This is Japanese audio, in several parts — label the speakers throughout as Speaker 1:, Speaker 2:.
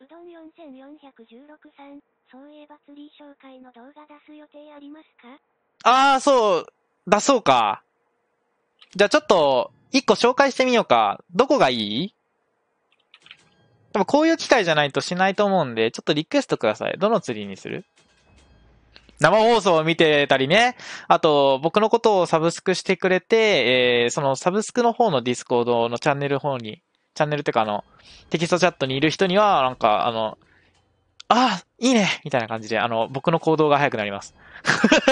Speaker 1: うどん44163、そういえば釣り紹介の動画出す予定ありますかああ、そう、出そうか。じゃあちょっと、一個紹介してみようか。どこがいいでもこういう機会じゃないとしないと思うんで、ちょっとリクエストください。どの釣りにする生放送を見てたりね、あと僕のことをサブスクしてくれて、えー、そのサブスクの方のディスコードのチャンネル方にチャンネルっていうか、あの、テキストチャットにいる人には、なんか、あの、ああ、いいねみたいな感じで、あの、僕の行動が早くなります。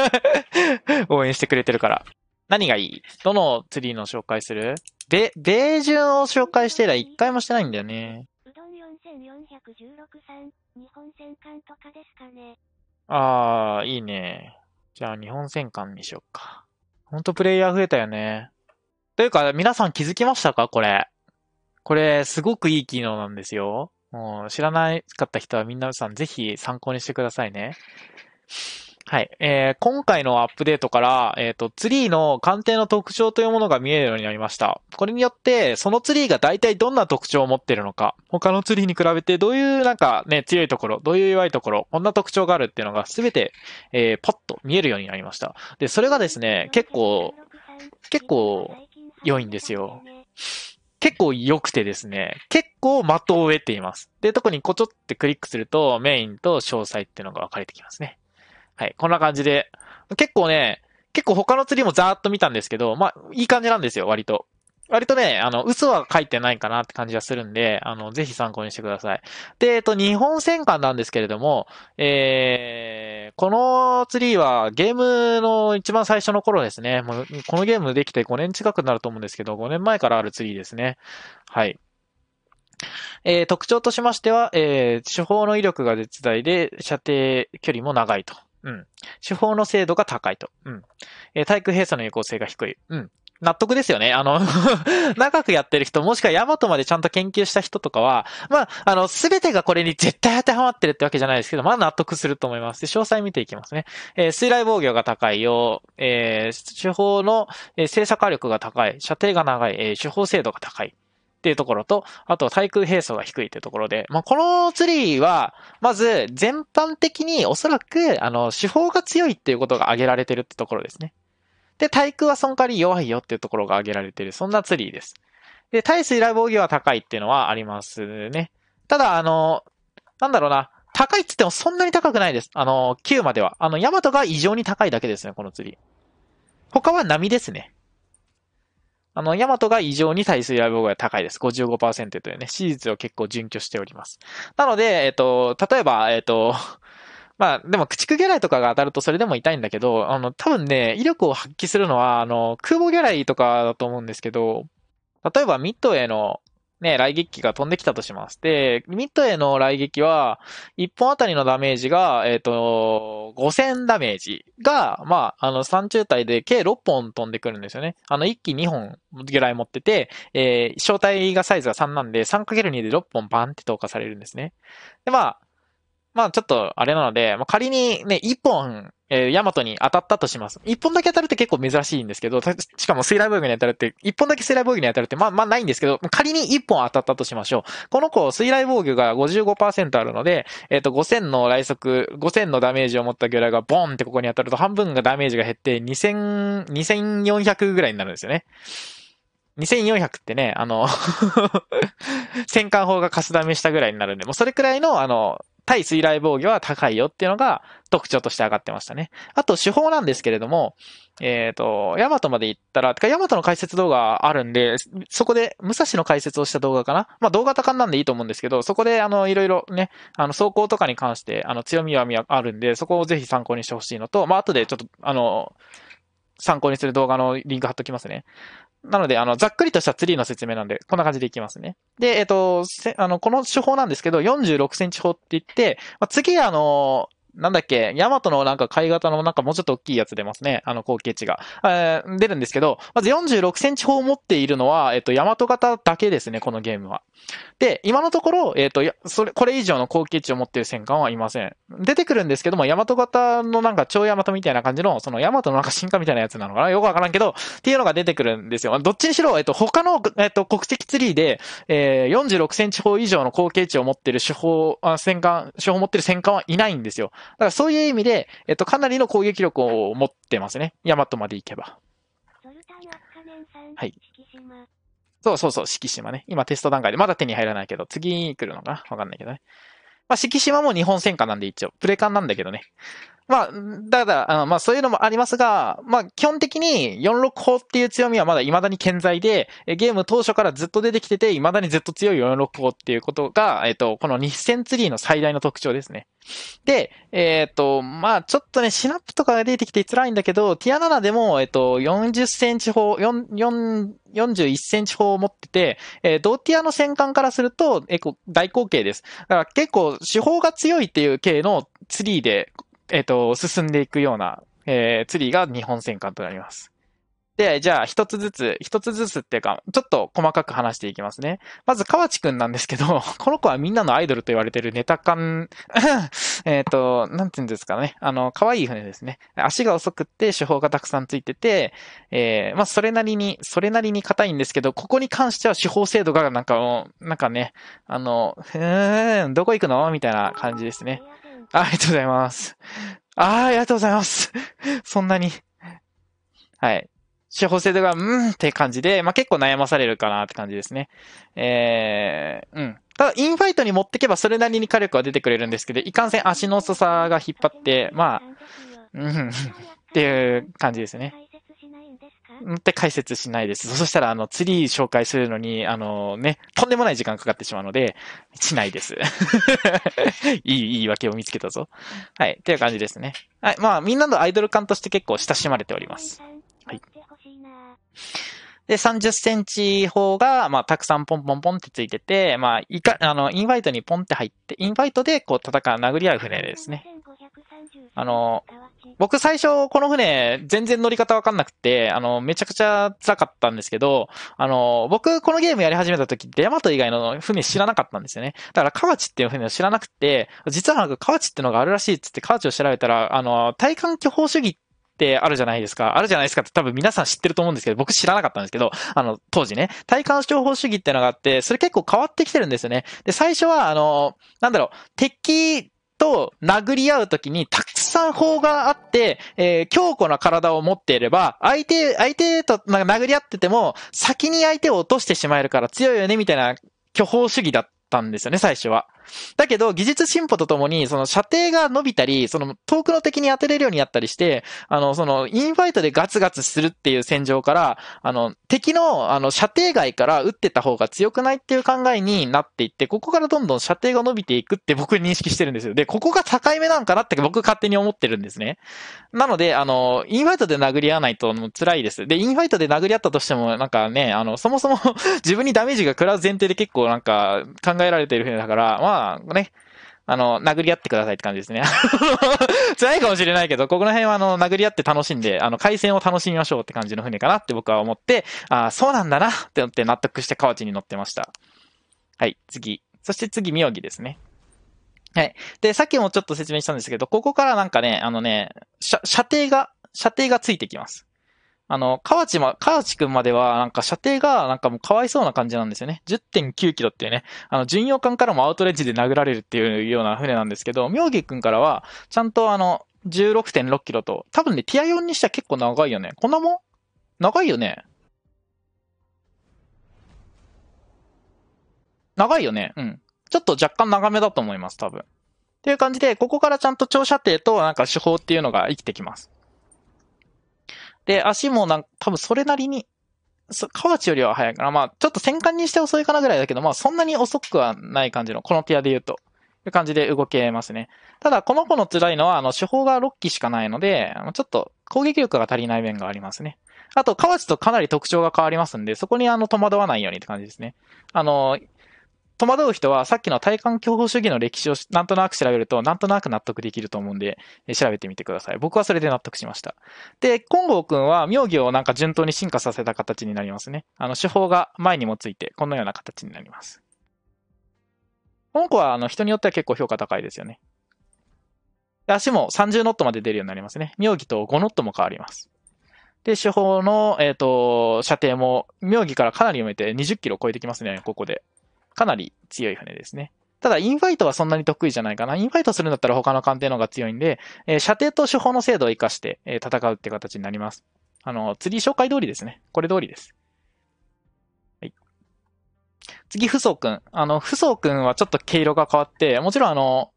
Speaker 1: 応援してくれてるから。何がいいどのツリーの紹介するで、米順を紹介して以来一回もしてないんだよね。うどん日本戦艦とかですかね。ああ、いいね。じゃあ日本戦艦にしよっか。ほんとプレイヤー増えたよね。というか、皆さん気づきましたかこれ。これ、すごくいい機能なんですよ。もう知らなかった人はみんなさんぜひ参考にしてくださいね。はい。えー、今回のアップデートから、えっ、ー、と、ツリーの鑑定の特徴というものが見えるようになりました。これによって、そのツリーが大体どんな特徴を持ってるのか、他のツリーに比べてどういうなんかね、強いところ、どういう弱いところ、こんな特徴があるっていうのがすべて、えー、パッと見えるようになりました。で、それがですね、結構、結構良いんですよ。結構良くてですね、結構的を得ています。で、特にこちょってクリックするとメインと詳細っていうのが分かれてきますね。はい、こんな感じで。結構ね、結構他の釣りもざーっと見たんですけど、まあ、いい感じなんですよ、割と。割とね、あの、嘘は書いてないかなって感じがするんで、あの、ぜひ参考にしてください。で、えっと、日本戦艦なんですけれども、えー、このツリーはゲームの一番最初の頃ですね。もう、このゲームできて5年近くになると思うんですけど、5年前からあるツリーですね。はい。えー、特徴としましては、えー、手法の威力が絶大で、射程距離も長いと。うん。手法の精度が高いと。うん。えー、体育閉鎖の有効性が低い。うん。納得ですよね。あの 長くやってる人、もしくはヤマトまでちゃんと研究した人とかは、まあ、あの、すべてがこれに絶対当てはまってるってわけじゃないですけど、まあ納得すると思います。で、詳細見ていきますね。えー、水雷防御が高いよ、えー、手法の、えー、精査火力が高い、射程が長い、えー、手法精度が高い。っていうところと、あと対空兵装が低いっていうところで、まあ、このツリーは、まず全般的におそらく、あの、手法が強いっていうことが挙げられてるってところですね。で、対空はその代わり弱いよっていうところが挙げられている、そんなツリーです。で、対水雷防御は高いっていうのはありますね。ただ、あの、なんだろうな、高いって言ってもそんなに高くないです。あの、9までは。あの、ヤマトが異常に高いだけですね、この釣り。他は波ですね。あの、ヤマトが異常に耐水ライブが高いです。55%というね、史実を結構準拠しております。なので、えっと、例えば、えっと、まあ、でも、駆逐魚雷とかが当たるとそれでも痛いんだけど、あの、多分ね、威力を発揮するのは、あの、空母魚雷とかだと思うんですけど、例えばミッドへの、ね、雷撃機が飛んできたとします。で、ミッドへの雷撃は、1本あたりのダメージが、えっ、ー、と、5000ダメージが、まあ、あの、3中体で計6本飛んでくるんですよね。あの、1機2本魚雷持ってて、えー、正体がサイズが3なんで、3×2 で6本バンって投下されるんですね。で、まあ、まあちょっとあれなので、まあ、仮にね、一本、えー、ヤマトに当たったとします。一本だけ当たるって結構珍しいんですけど、しかも水雷防御に当たるって、一本だけ水雷防御に当たるって、まあまあないんですけど、仮に一本当たったとしましょう。この子、水雷防御が55%あるので、えっ、ー、と、5000の雷速、5000のダメージを持った魚雷がボンってここに当たると半分がダメージが減って2000、2400ぐらいになるんですよね。2400ってね、あの戦艦 砲がカスダメしたぐらいになるんで、もうそれくらいの、あの、対水雷防御は高いよっていうのが特徴として上がってましたね。あと手法なんですけれども、えっ、ー、と、ヤマトまで行ったら、てかヤマトの解説動画あるんで、そこで武蔵の解説をした動画かなまあ動画多感なんでいいと思うんですけど、そこであの、いろいろね、あの、走行とかに関して、あの、強みはあるんで、そこをぜひ参考にしてほしいのと、まあ後でちょっと、あの、参考にする動画のリンク貼っときますね。なので、あの、ざっくりとしたツリーの説明なんで、こんな感じでいきますね。で、えっと、あの、この手法なんですけど、46センチ法って言って、まあ、次、あの、なんだっけ、ヤマトのなんか貝型のなんかもうちょっと大きいやつ出ますね。あの後継値が。えー、出るんですけど、まず46センチ砲を持っているのは、えっ、と、ヤマト型だけですね、このゲームは。で、今のところ、えっ、と、それ、これ以上の後継値を持っている戦艦はいません。出てくるんですけども、ヤマト型のなんか超ヤマトみたいな感じの、そのヤマトのなんか進化みたいなやつなのかなよくわからんけど、っていうのが出てくるんですよ。どっちにしろ、えっ、と、他の、えっ、と、国籍ツリーで、えー、46センチ砲以上の後継値を持っている手法、あ戦艦、手法を持っている戦艦はいないんですよ。だからそういう意味で、えっと、かなりの攻撃力を持ってますね。ヤマトまで行けば。はい。そうそうそう、敷島ね。今テスト段階で、まだ手に入らないけど、次に来るのかなわかんないけどね。まあ、敷島も日本戦艦なんで一応、プレカンなんだけどね。まあ、だから、あのまあそういうのもありますが、まあ基本的に4 6砲っていう強みはまだ未だに健在で、ゲーム当初からずっと出てきてて、未だにずっと強い4 6砲っていうことが、えっと、この日戦ツリーの最大の特徴ですね。で、えっ、と、まあちょっとね、シナプとかが出てきて辛いんだけど、ティア7でも、えっ、と、40センチ砲、4、4、41センチ砲を持ってて、えー、同ティアの戦艦からすると、えー、大口径です。だから結構、手法が強いっていう系のツリーで、えっ、ー、と、進んでいくような、えー、ツリーが2本戦艦となります。で、じゃあ一つずつ、一つずつっていうか、ちょっと細かく話していきますね。まず、河内くんなんですけど、この子はみんなのアイドルと言われてるネタ感、えっと、なんて言うんですかね。あの、可愛い船ですね。足が遅くって、手法がたくさんついてて、えー、まあ、それなりに、それなりに硬いんですけど、ここに関しては手法制度がなんか、なんかね、あの、うーん、どこ行くのみたいな感じですね。ありがとうございます。ああ、ありがとうございます。そんなに。はい。司法制度が、うんって感じで、まあ、結構悩まされるかなって感じですね。えー、うん。ただ、インファイトに持ってけばそれなりに火力は出てくれるんですけど、いかんせん足の遅さが引っ張って、まあ、うん、っていう感じですね。って解説しないです。そしたら、あの、ツリー紹介するのに、あのね、とんでもない時間かかってしまうので、しないです。いい、言い訳を見つけたぞ。はい、っていう感じですね。はい、まあ、みんなのアイドル感として結構親しまれております。はい。で、30センチ方が、まあ、たくさんポンポンポンってついてて、まあ、いか、あの、インバイトにポンって入って、インバイトで、こう、戦う、殴り合う船ですね。あの、僕最初この船全然乗り方わかんなくて、あの、めちゃくちゃ辛かったんですけど、あの、僕このゲームやり始めた時ってヤマト以外の船知らなかったんですよね。だから河内っていう船を知らなくて、実はなんか河内ってのがあるらしいっつって河内を調べたら、あの、体感巨峰主義ってあるじゃないですか。あるじゃないですかって多分皆さん知ってると思うんですけど、僕知らなかったんですけど、あの、当時ね、体感巨峰主義ってのがあって、それ結構変わってきてるんですよね。で、最初は、あの、なんだろう、敵と殴り合うときにたくさん法があって、えー、強固な体を持っていれば、相手、相手と殴り合ってても、先に相手を落としてしまえるから強いよね、みたいな巨法主義だったんですよね、最初は。だけど、技術進歩とともに、その射程が伸びたり、その遠くの敵に当てれるようになったりして、あの、その、インファイトでガツガツするっていう戦場から、あの、敵の、あの、射程外から撃ってた方が強くないっていう考えになっていって、ここからどんどん射程が伸びていくって僕認識してるんですよ。で、ここが境目なんかなって僕勝手に思ってるんですね。なので、あの、インファイトで殴り合わないと辛いです。で、インファイトで殴り合ったとしても、なんかね、あの、そもそも 自分にダメージが食らう前提で結構なんか考えられてるふうだから、まああ、ね、あの、殴り合ってくださいって感じですね。辛いかもしれないけど、ここら辺はあの、殴り合って楽しんで、あの、海鮮を楽しみましょうって感じの船かなって僕は思って、ああ、そうなんだなって思って納得して河内に乗ってました。はい、次。そして次、妙義ですね。はい。で、さっきもちょっと説明したんですけど、ここからなんかね、あのね、射程が、射程がついてきます。あの、河内ま、河内くんまでは、なんか射程が、なんかもうかわいそうな感じなんですよね。10.9キロっていうね、あの、巡洋艦からもアウトレッジで殴られるっていうような船なんですけど、妙義くんからは、ちゃんとあの、16.6キロと、多分ね、ティア4にしては結構長いよね。こんなもん長いよね。長いよね。うん。ちょっと若干長めだと思います、多分。っていう感じで、ここからちゃんと長射程となんか手法っていうのが生きてきます。で、足もなん多分それなりに、河内よりは速いから、まあ、ちょっと戦艦にして遅いかなぐらいだけど、まあ、そんなに遅くはない感じの、このティアで言うと。いう感じで動けますね。ただ、この子の辛いのは、あの、手法が6機しかないので、ちょっと攻撃力が足りない面がありますね。あと、河内とかなり特徴が変わりますんで、そこにあの、戸惑わないようにって感じですね。あの、戸惑う人はさっきの体感競歩主義の歴史をなんとなく調べると、なんとなく納得できると思うんで、調べてみてください。僕はそれで納得しました。で、金剛くんは妙義をなんか順当に進化させた形になりますね。あの、手法が前にもついて、このような形になります。この子はあの人によっては結構評価高いですよね。足も30ノットまで出るようになりますね。妙義と5ノットも変わります。で、手法の、えっ、ー、と、射程も、妙義からかなり読めて20キロ超えてきますね、ここで。かなり強い船ですね。ただ、インファイトはそんなに得意じゃないかな。インファイトするんだったら他の艦艇の方が強いんで、えー、射程と手法の精度を活かして、えー、戦うって形になります。あの、釣り紹介通りですね。これ通りです。はい。次、フソウ君。あの、フソウ君はちょっと毛色が変わって、もちろんあの、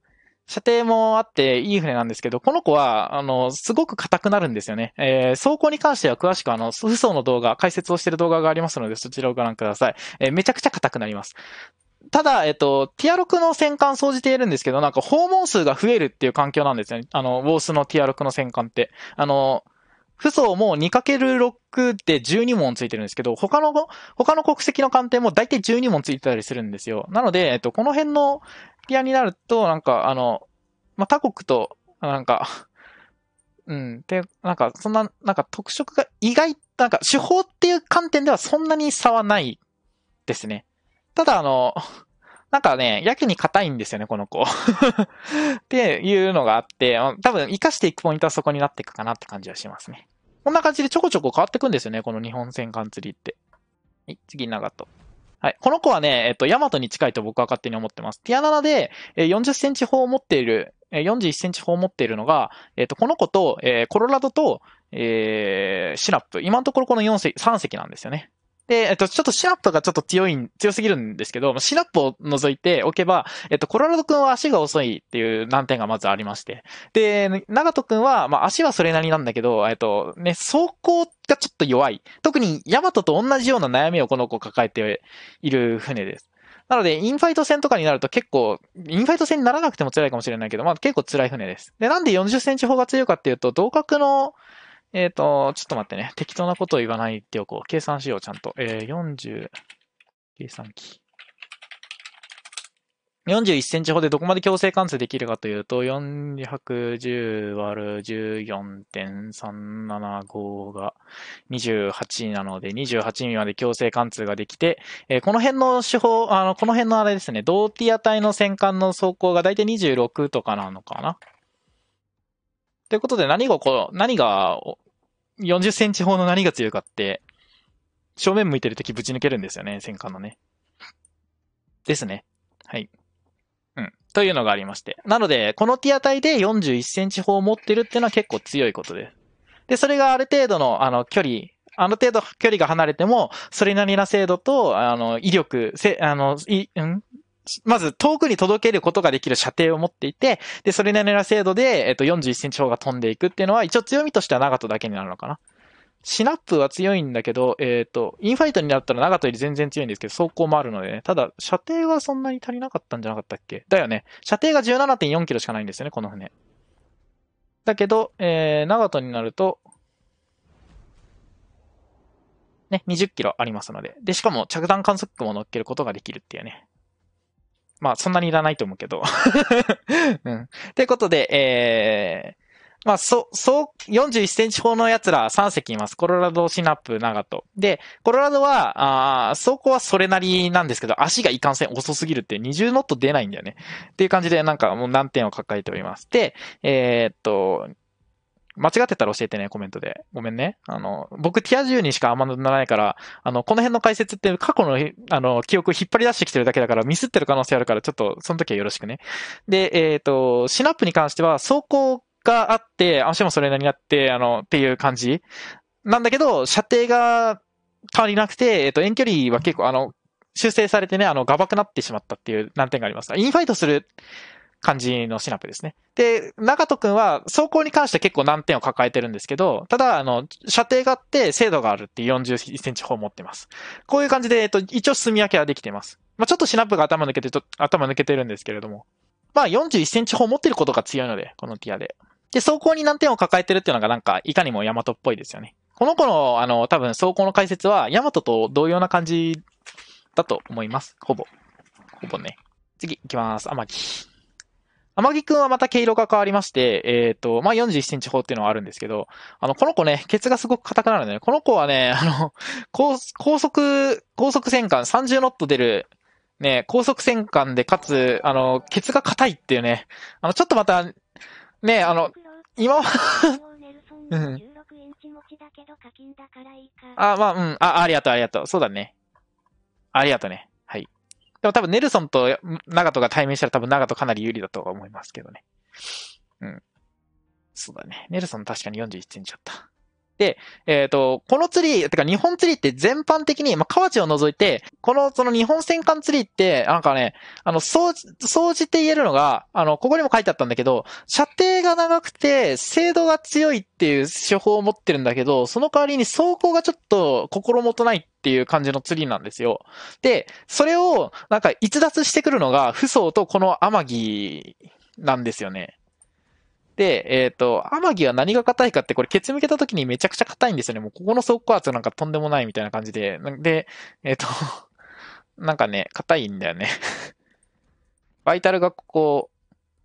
Speaker 1: 射程もあっていい船なんですけど、この子は、あの、すごく硬くなるんですよね。えー、走行に関しては詳しくあの、不走の動画、解説をしている動画がありますので、そちらをご覧ください。えー、めちゃくちゃ硬くなります。ただ、えっと、ティア6の戦艦総じているんですけど、なんか訪問数が増えるっていう環境なんですよね。あの、ウォースのティア6の戦艦って。あの、不走も 2×6 で12問ついてるんですけど、他の、他の国籍の艦艇も大体12問ついてたりするんですよ。なので、えっと、この辺の、ピアになると、なんか、あの、まあ、他国と、なんか、うん、で、なんか、そんな、なんか特色が意外、なんか手法っていう観点ではそんなに差はないですね。ただ、あの、なんかね、やけに硬いんですよね、この子。っていうのがあって、多分生かしていくポイントはそこになっていくかなって感じはしますね。こんな感じでちょこちょこ変わっていくんですよね、この日本戦艦釣りって。はい、次、長と。はい。この子はね、えっと、ヤマトに近いと僕は勝手に思ってます。ティア7で40センチ砲を持っている、41センチ砲を持っているのが、えっと、この子と、えー、コロラドと、えー、シナップ。今のところこの4隻、3隻なんですよね。で、えっと、ちょっとシナップがちょっと強い、強すぎるんですけど、シナップを除いておけば、えっと、コロラド君は足が遅いっていう難点がまずありまして。で、長門君は、まあ、足はそれなりなんだけど、えっと、ね、走行がちょっと弱い。特にヤマトと同じような悩みをこの子抱えている船です。なので、インファイト戦とかになると結構、インファイト戦にならなくても辛いかもしれないけど、まあ結構辛い船です。で、なんで40センチ砲が強いかっていうと、同格の、えっ、ー、と、ちょっと待ってね。適当なことを言わないっておこう。計算しよう、ちゃんと。えー、40、計算機。41センチほどでどこまで強制貫通できるかというと、410÷14.375 が28なので、28ミまで強制貫通ができて、えー、この辺の手法、あの、この辺のあれですね、同ティア帯の戦艦の走行がだいたい26とかなのかなということで、何がこう、何が、40センチ法の何が強いかって、正面向いてるときぶち抜けるんですよね、戦艦のね。ですね。はい。というのがありまして。なので、このティア体で41センチ砲を持ってるっていうのは結構強いことです。で、それがある程度の、あの、距離、ある程度距離が離れても、それなりな精度と、あの、威力、せ、あの、い、んまず遠くに届けることができる射程を持っていて、で、それなりな精度で、えっと、41センチ砲が飛んでいくっていうのは、一応強みとしては長門だけになるのかな。シナップは強いんだけど、えっ、ー、と、インファイトになったら長門より全然強いんですけど、走行もあるのでね。ただ、射程はそんなに足りなかったんじゃなかったっけだよね。射程が17.4キロしかないんですよね、この船。だけど、えー、長門になると、ね、20キロありますので。で、しかも着弾観測区も乗っけることができるっていうね。まあ、そんなにいらないと思うけど。うん。ということで、えー、まあ、そう、そう、41センチ砲の奴ら3隻います。コロラド、シナップ、長門。で、コロラドは、あ走行はそれなりなんですけど、足がいかんせん遅すぎるって20ノット出ないんだよね。っていう感じで、なんかもう難点を抱えております。で、えー、っと、間違ってたら教えてね、コメントで。ごめんね。あの、僕、ティア10にしかあんまならないから、あの、この辺の解説って過去の、あの、記憶を引っ張り出してきてるだけだから、ミスってる可能性あるから、ちょっと、その時はよろしくね。で、えっ、ー、と、シナップに関しては、走行があって、足もそれなりになって、あの、っていう感じ。なんだけど、射程が変わりなくて、えっと、遠距離は結構、あの、修正されてね、あの、がばくなってしまったっていう難点があります。インファイトする感じのシナプですね。で、長門くんは走行に関して結構難点を抱えてるんですけど、ただ、あの、射程があって精度があるっていう41センチ砲を持ってます。こういう感じで、えっと、一応進み分けはできてます。まあ、ちょっとシナプが頭抜けて、頭抜けてるんですけれども。まあ、41センチ砲持ってることが強いので、このティアで。で、走行に難点を抱えてるっていうのがなんか、いかにもヤマトっぽいですよね。この子の、あの、多分走行の解説は、ヤマトと同様な感じだと思います。ほぼ。ほぼね。次、行きます。天城。天城くんはまた毛色が変わりまして、えっ、ー、と、まあ、41センチ方っていうのはあるんですけど、あの、この子ね、ケツがすごく硬くなるんで、この子はね、あの、高高速、高速戦艦30ノット出る、ね、高速戦艦で、かつ、あの、ケツが硬いっていうね、あの、ちょっとまた、ねえ、あの、今はうん。あ、まあ、うん。あ、ありがとう、ありがとう。そうだね。ありがとうね。はい。でも多分、ネルソンと長門が対面したら多分、長門かなり有利だと思いますけどね。うん。そうだね。ネルソン確かに41センチだった。で、えっ、ー、と、この釣り、てか日本釣りって全般的に、まあ、河内を除いて、この、その日本戦艦釣りって、なんかね、あの、そう、総じて言えるのが、あの、ここにも書いてあったんだけど、射程が長くて、精度が強いっていう手法を持ってるんだけど、その代わりに走行がちょっと心もとないっていう感じの釣りなんですよ。で、それを、なんか逸脱してくるのが、不走とこの天城なんですよね。で、えっ、ー、と、天城は何が硬いかって、これ、ケツ向けた時にめちゃくちゃ硬いんですよね。もう、ここの走行圧なんかとんでもないみたいな感じで。で、えっ、ー、と、なんかね、硬いんだよね バイタルがここ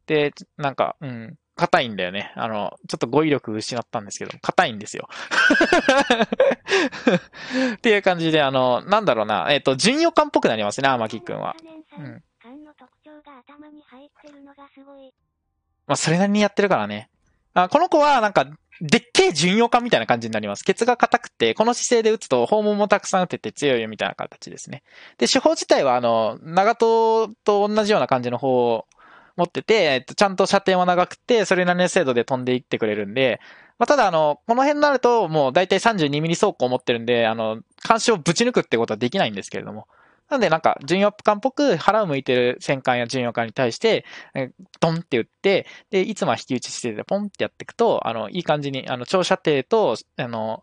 Speaker 1: で、なんか、うん、硬いんだよね。あの、ちょっと語彙力失ったんですけど、硬いんですよ っていう感じで、あの、なんだろうな、えっ、ー、と、巡洋艦っぽくなりますね、天木くんは。うん。の特徴が頭に入ってるのがすごい。まあ、それなりにやってるからね。あこの子は、なんか、でっけえ巡洋艦みたいな感じになります。ケツが硬くて、この姿勢で打つと、訪問もたくさん打てて強いよみたいな形ですね。で、手法自体は、あの、長刀と同じような感じの方を持ってて、えっと、ちゃんと射程も長くて、それなりの精度で飛んでいってくれるんで、まあ、ただ、あの、この辺になると、もう大体32ミリ走行を持ってるんで、あの、監視をぶち抜くってことはできないんですけれども。なんでなんか、巡洋艦っぽく腹を向いてる戦艦や巡洋艦に対して、ドンって打って、で、いつもは引き打ちしてて、ポンってやっていくと、あの、いい感じに、あの、長射程と、あの、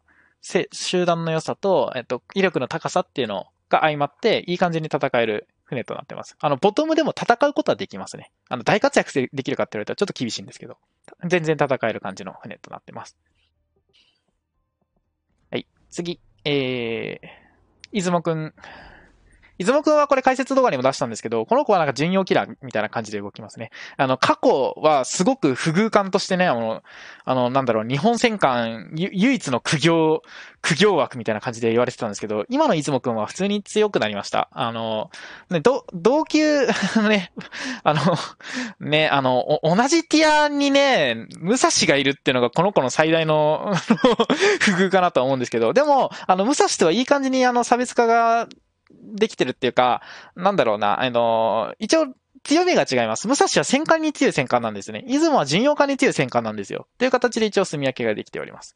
Speaker 1: 集団の良さと、えっと、威力の高さっていうのが相まって、いい感じに戦える船となってます。あの、ボトムでも戦うことはできますね。あの、大活躍できるかって言われたらちょっと厳しいんですけど、全然戦える感じの船となってます。はい、次、えー、出雲くん。いずもくんはこれ解説動画にも出したんですけど、この子はなんか巡洋キラーみたいな感じで動きますね。あの、過去はすごく不遇感としてね、あの、あの、なんだろう、日本戦艦唯一の苦行、苦行枠みたいな感じで言われてたんですけど、今のいずもくんは普通に強くなりました。あの、ね、ど、同級、ね、あの、ね、あの、同じティアにね、武蔵がいるっていうのがこの子の最大の 不遇かなとは思うんですけど、でも、あの、武蔵とはいい感じにあの、差別化ができてるっていうか、なんだろうな、あの、一応、強みが違います。武蔵は戦艦に強い戦艦なんですね。出雲は巡洋艦に強い戦艦なんですよ。という形で一応住み分けができております。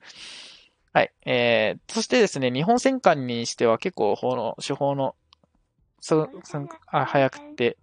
Speaker 1: はい。えー、そしてですね、日本戦艦にしては結構、法の、手法の、そ、そ、あ、早くて、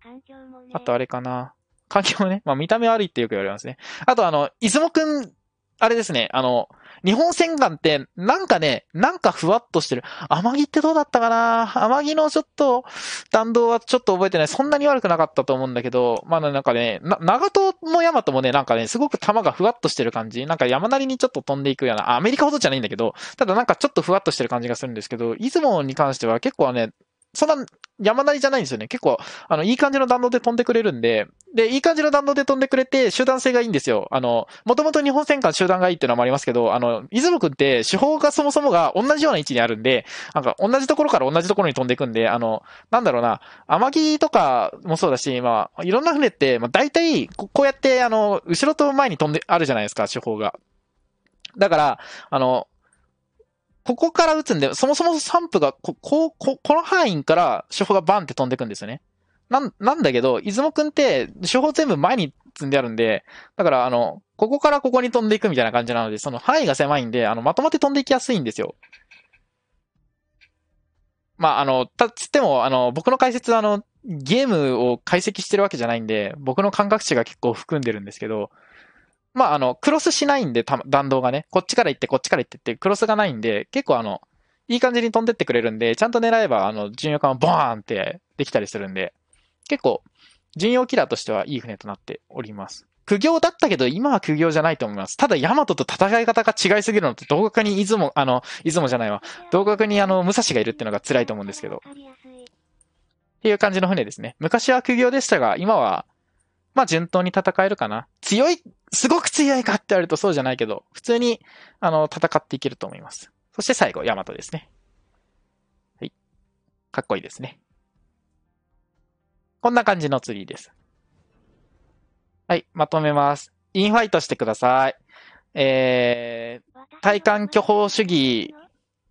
Speaker 1: あとあれかな。環境もね、まあ見た目悪いってよく言われますね。あとあの、出雲くん、あれですね、あの、日本戦艦って、なんかね、なんかふわっとしてる。甘木ってどうだったかな甘木のちょっと、弾道はちょっと覚えてない。そんなに悪くなかったと思うんだけど、まあなんかね、長門も大和もね、なんかね、すごく球がふわっとしてる感じ。なんか山なりにちょっと飛んでいくような、アメリカほどじゃないんだけど、ただなんかちょっとふわっとしてる感じがするんですけど、出雲に関しては結構ね、そんな山なりじゃないんですよね。結構、あの、いい感じの弾道で飛んでくれるんで、で、いい感じの弾道で飛んでくれて、集団性がいいんですよ。あの、もともと日本戦艦集団がいいっていうのもありますけど、あの、出雲くんって手法がそもそもが同じような位置にあるんで、なんか同じところから同じところに飛んでいくんで、あの、なんだろうな、天城とかもそうだし、まあ、いろんな船って、まあ、大体、こうやって、あの、後ろと前に飛んで、あるじゃないですか、手法が。だから、あの、ここから打つんで、そもそも散布が、こ、ここ、この範囲から手法がバンって飛んでくんですよね。なん、なんだけど、出雲くんって、手法全部前に積んであるんで、だから、あの、ここからここに飛んでいくみたいな感じなので、その範囲が狭いんで、あの、まとまって飛んでいきやすいんですよ。まあ、あの、た、つっても、あの、僕の解説は、あの、ゲームを解析してるわけじゃないんで、僕の感覚値が結構含んでるんですけど、まあ、あの、クロスしないんで、弾道がね、こっちから行って、こっちから行ってって、クロスがないんで、結構あの、いい感じに飛んでってくれるんで、ちゃんと狙えば、あの、巡洋艦をボーンってできたりするんで、結構、巡洋キラーとしてはいい船となっております。苦行だったけど、今は苦行じゃないと思います。ただ、ヤマトと戦い方が違いすぎるのって、同学に出雲、あの、出雲じゃないわ。同学にあの、武蔵がいるっていうのが辛いと思うんですけど。っていう感じの船ですね。昔は苦行でしたが、今はまあ順当に戦えるかな。強い、すごく強いかって言われるとそうじゃないけど、普通に、あの、戦っていけると思います。そして最後、ヤマトですね。はい。かっこいいですね。こんな感じのツリーです。はい、まとめます。インファイトしてください。えー、体幹巨峰主義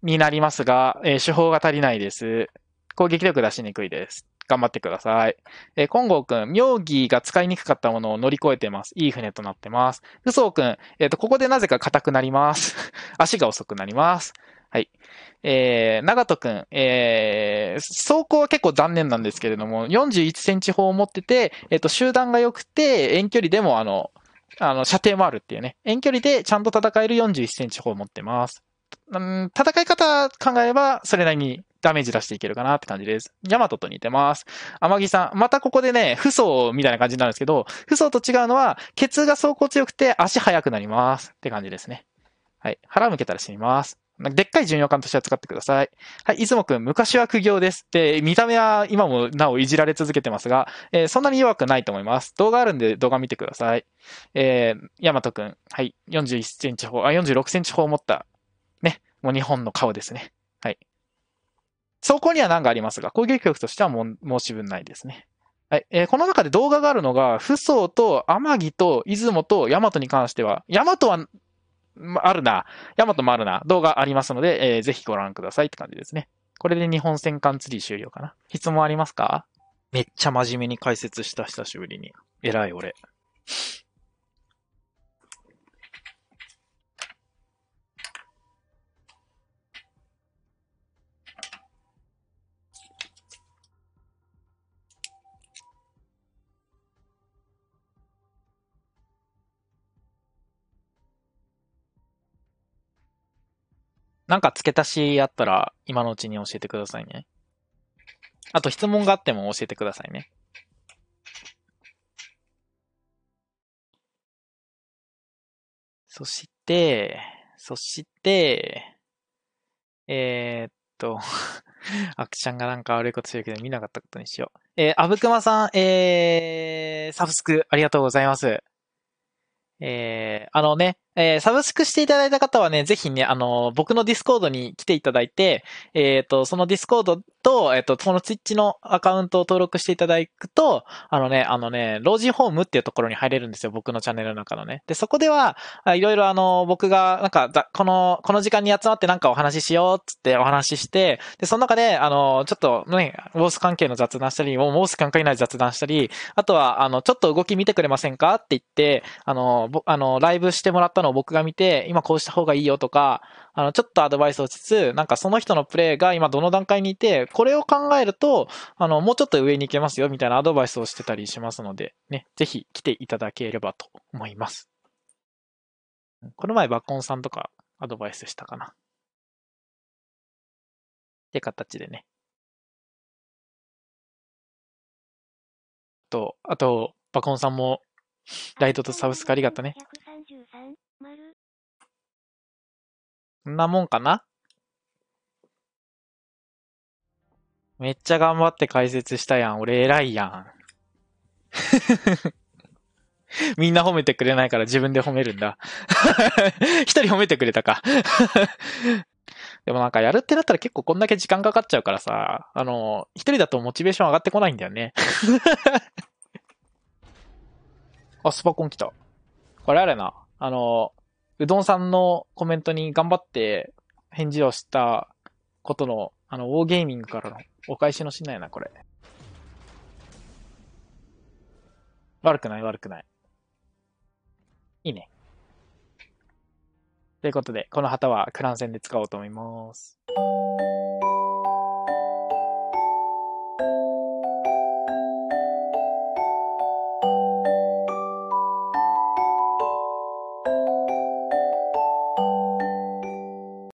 Speaker 1: になりますが、えー、手法が足りないです。攻撃力出しにくいです。頑張ってください。えー、金剛くん、妙義が使いにくかったものを乗り越えてます。いい船となってます。嘘をくん、えっ、ー、と、ここでなぜか硬くなります。足が遅くなります。はい。えー、長戸くん、えー、走行は結構残念なんですけれども、41センチ砲を持ってて、えっ、ー、と、集団が良くて、遠距離でも、あの、あの、射程もあるっていうね。遠距離でちゃんと戦える41センチ砲を持ってます。うん、戦い方考えれば、それなりにダメージ出していけるかなって感じです。ヤマトと似てます。天城さん、またここでね、不走みたいな感じになるんですけど、不走と違うのは、血が走行強くて足速くなりますって感じですね。はい。腹向けたら死にます。でっかい巡洋艦として扱ってください。はい、いつもくん、昔は苦行です。で、見た目は今もなおいじられ続けてますが、えー、そんなに弱くないと思います。動画あるんで動画見てください。えー、ヤマトくん、はい、41センチ方、あ、46センチ方を持った、ね、もう日本の顔ですね。はい。そこには何がありますが、攻撃力としては申し分ないですね。はい。えー、この中で動画があるのが、不層と天城と出雲と大和に関しては、大和は、あるな。大和もあるな。動画ありますので、えー、ぜひご覧くださいって感じですね。これで日本戦艦ツリー終了かな。質問ありますかめっちゃ真面目に解説した久しぶりに。偉い俺。なんか付け足しあったら今のうちに教えてくださいね。あと質問があっても教えてくださいね。そして、そして、えー、っと、アクションがなんか悪いことするけど見なかったことにしよう。えー、あぶくまさん、えー、サブスクありがとうございます。えー、あのね、えー、サブスクしていただいた方はね、ぜひね、あの、僕のディスコードに来ていただいて、えっ、ー、と、そのディスコードと、えっ、ー、と、このツイッチのアカウントを登録していただくと、あのね、あのね、老人ホームっていうところに入れるんですよ、僕のチャンネルの中のね。で、そこでは、いろいろあの、僕が、なんか、この、この時間に集まってなんかお話ししようっつってお話しして、で、その中で、あの、ちょっとね、ウォース関係の雑談したり、ウォース関係ない雑談したり、あとは、あの、ちょっと動き見てくれませんかって言って、あの、あの、ライブしてもらったののを僕が見て、今こうした方がいいよとか、あの、ちょっとアドバイスをしつつ、なんかその人のプレイが今どの段階にいて、これを考えると、あの、もうちょっと上に行けますよみたいなアドバイスをしてたりしますので、ね、ぜひ来ていただければと思います。この前、バコンさんとかアドバイスしたかな。って形でね。と、あと、バコンさんも、ライトとサブスクありがとね。こんなもんかなめっちゃ頑張って解説したやん。俺偉いやん。みんな褒めてくれないから自分で褒めるんだ。一人褒めてくれたか でもなんかやるってなったら結構こんだけ時間かかっちゃうからさ、あの、一人だとモチベーション上がってこないんだよねあ、スパコン来た。これあれな。あの、うどんさんのコメントに頑張って返事をしたことの、あの、ウォーゲーミングからのお返しのしないな、これ。悪くない、悪くない。いいね。ということで、この旗はクラン戦で使おうと思います。